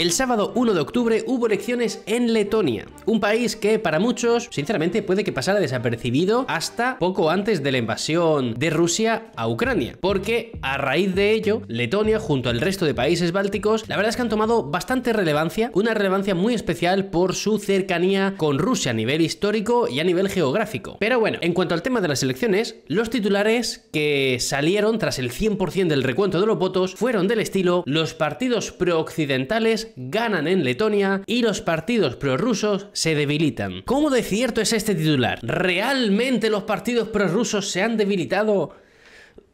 El sábado 1 de octubre hubo elecciones en Letonia, un país que para muchos, sinceramente, puede que pasara desapercibido hasta poco antes de la invasión de Rusia a Ucrania, porque a raíz de ello, Letonia, junto al resto de países bálticos, la verdad es que han tomado bastante relevancia, una relevancia muy especial por su cercanía con Rusia a nivel histórico y a nivel geográfico. Pero bueno, en cuanto al tema de las elecciones, los titulares que salieron tras el 100% del recuento de los votos fueron del estilo los partidos prooccidentales ganan en Letonia y los partidos prorrusos se debilitan. ¿Cómo de cierto es este titular? ¿Realmente los partidos prorrusos se han debilitado?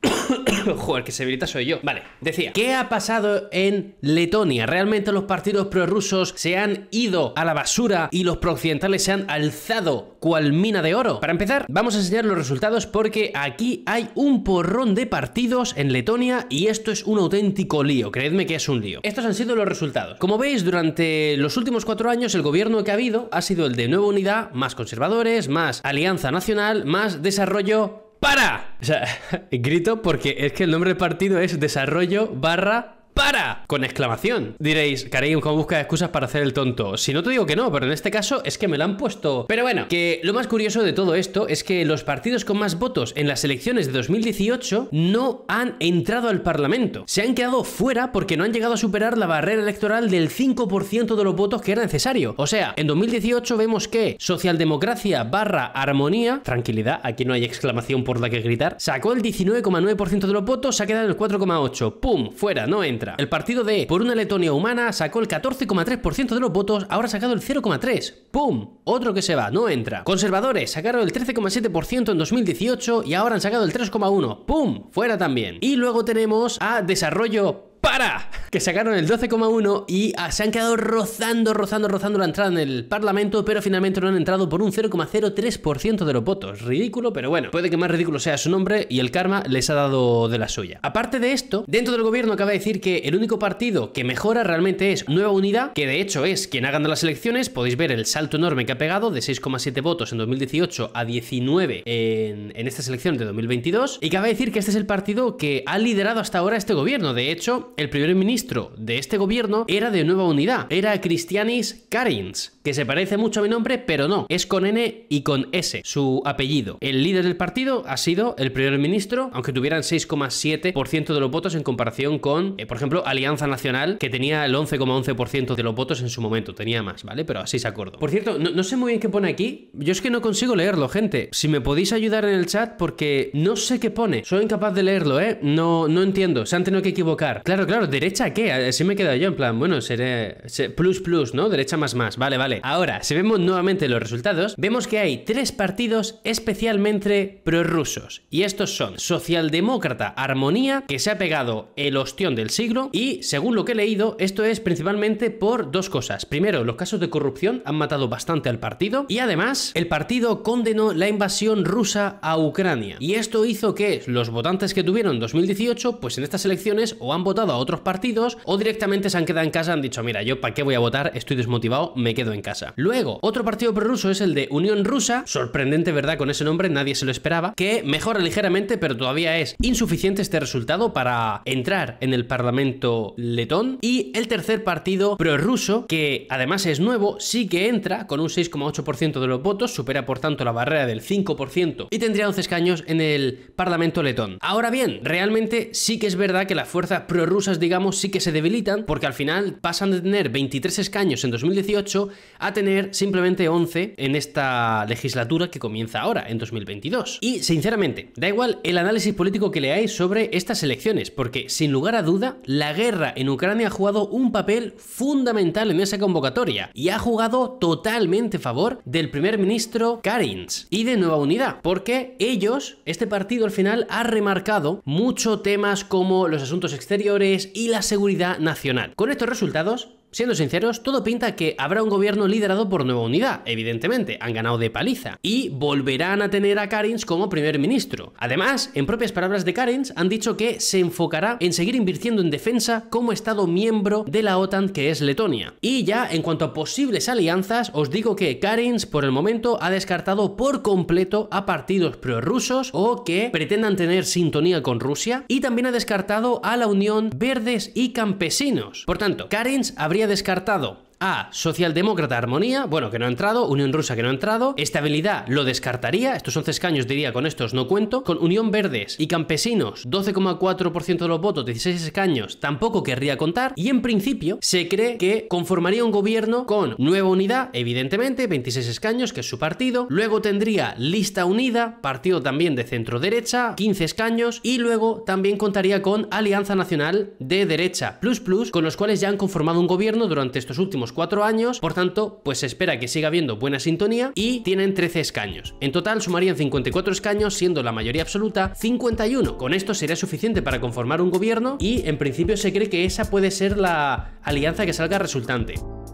Joder, que se habilita soy yo. Vale, decía, ¿qué ha pasado en Letonia? ¿Realmente los partidos prorrusos se han ido a la basura y los prooccidentales se han alzado cual mina de oro? Para empezar, vamos a enseñar los resultados porque aquí hay un porrón de partidos en Letonia y esto es un auténtico lío, creedme que es un lío. Estos han sido los resultados. Como veis, durante los últimos cuatro años el gobierno que ha habido ha sido el de Nueva Unidad, más conservadores, más Alianza Nacional, más desarrollo para. O sea, grito porque es que el nombre del partido es desarrollo barra Ahora, con exclamación. Diréis, Karim, ¿cómo buscas excusas para hacer el tonto? Si no te digo que no, pero en este caso es que me lo han puesto. Pero bueno, que lo más curioso de todo esto es que los partidos con más votos en las elecciones de 2018 no han entrado al Parlamento. Se han quedado fuera porque no han llegado a superar la barrera electoral del 5% de los votos que era necesario. O sea, en 2018 vemos que socialdemocracia barra armonía, tranquilidad, aquí no hay exclamación por la que gritar, sacó el 19,9% de los votos, se ha quedado el 4,8%. ¡Pum! Fuera, no entra. El partido de Por una Letonia humana sacó el 14,3% de los votos, ahora ha sacado el 0,3%. ¡Pum! Otro que se va, no entra. Conservadores sacaron el 13,7% en 2018 y ahora han sacado el 3,1%. ¡Pum! Fuera también. Y luego tenemos a Desarrollo para que sacaron el 12,1 y ah, se han quedado rozando, rozando, rozando la entrada en el Parlamento, pero finalmente no han entrado por un 0,03% de los votos. Ridículo, pero bueno, puede que más ridículo sea su nombre y el karma les ha dado de la suya. Aparte de esto, dentro del gobierno acaba de decir que el único partido que mejora realmente es Nueva Unidad, que de hecho es quien ha ganado las elecciones. Podéis ver el salto enorme que ha pegado de 6,7 votos en 2018 a 19 en, esta estas de 2022. Y cabe decir que este es el partido que ha liderado hasta ahora este gobierno. De hecho, el primer ministro de este gobierno era de Nueva Unidad, era Christianis Karins, que se parece mucho a mi nombre, pero no, es con N y con S, su apellido. El líder del partido ha sido el primer ministro, aunque tuvieran 6,7% de los votos en comparación con, eh, por ejemplo, Alianza Nacional, que tenía el 11,11% de los votos en su momento, tenía más, ¿vale? Pero así se acordó. Por cierto, no, sé muy bien qué pone aquí, yo es que no consigo leerlo, gente. Si me podéis ayudar en el chat, porque no sé qué pone, soy incapaz de leerlo, ¿eh? No, no entiendo, se han tenido que equivocar. Claro, Claro, claro, derecha qué? Así me he quedado yo en plan, bueno, seré, plus plus, ¿no? Derecha más más, vale, vale. Ahora, si vemos nuevamente los resultados, vemos que hay tres partidos especialmente prorrusos. Y estos son Socialdemócrata Armonía, que se ha pegado el ostión del siglo, y según lo que he leído, esto es principalmente por dos cosas. Primero, los casos de corrupción han matado bastante al partido, y además, el partido condenó la invasión rusa a Ucrania. Y esto hizo que los votantes que tuvieron 2018, pues en estas elecciones o han votado a otros partidos o directamente se han quedado en casa han dicho, mira, yo para qué voy a votar, estoy desmotivado, me quedo en casa. Luego, otro partido prorruso es el de Unión Rusa, sorprendente, ¿verdad? Con ese nombre nadie se lo esperaba, que mejora ligeramente, pero todavía es insuficiente este resultado para entrar en el Parlamento letón. Y el tercer partido prorruso, que además es nuevo, sí que entra con un 6,8% de los votos, supera por tanto la barrera del 5% y tendría 11 escaños en el Parlamento letón. Ahora bien, realmente sí que es verdad que la fuerza prorrusa rusas, digamos, sí que se debilitan porque al final pasan de tener 23 escaños en 2018 a tener simplemente 11 en esta legislatura que comienza ahora, en 2022. Y sinceramente, da igual el análisis político que leáis sobre estas elecciones, porque sin lugar a duda, la guerra en Ucrania ha jugado un papel fundamental en esa convocatoria y ha jugado totalmente a favor del primer ministro Karins y de Nueva Unidad, porque ellos, este partido al final, ha remarcado mucho temas como los asuntos exteriores, y la seguridad nacional. Con estos resultados, Siendo sinceros, todo pinta que habrá un gobierno liderado por Nueva Unidad, evidentemente, han ganado de paliza, y volverán a tener a Karins como primer ministro. Además, en propias palabras de Karins, han dicho que se enfocará en seguir invirtiendo en defensa como Estado miembro de la OTAN que es Letonia. Y ya, en cuanto a posibles alianzas, os digo que Karins por el momento ha descartado por completo a partidos prorrusos o que pretendan tener sintonía con Rusia, y también ha descartado a la Unión Verdes y Campesinos. Por tanto, Karins habría descartado. A. Socialdemócrata Armonía, bueno, que no ha entrado. Unión Rusa, que no ha entrado. Estabilidad, lo descartaría. Estos 11 escaños, diría, con estos no cuento. Con Unión Verdes y Campesinos, 12,4% de los votos, 16 escaños, tampoco querría contar. Y en principio, se cree que conformaría un gobierno con Nueva Unidad, evidentemente, 26 escaños, que es su partido. Luego tendría Lista Unida, partido también de centro-derecha, 15 escaños. Y luego también contaría con Alianza Nacional de Derecha Plus Plus, con los cuales ya han conformado un gobierno durante estos últimos 4 cuatro años, por tanto, pues se espera que siga habiendo buena sintonía y tienen 13 escaños. En total sumarían 54 escaños, siendo la mayoría absoluta 51. Con esto sería suficiente para conformar un gobierno y en principio se cree que esa puede ser la alianza que salga resultante.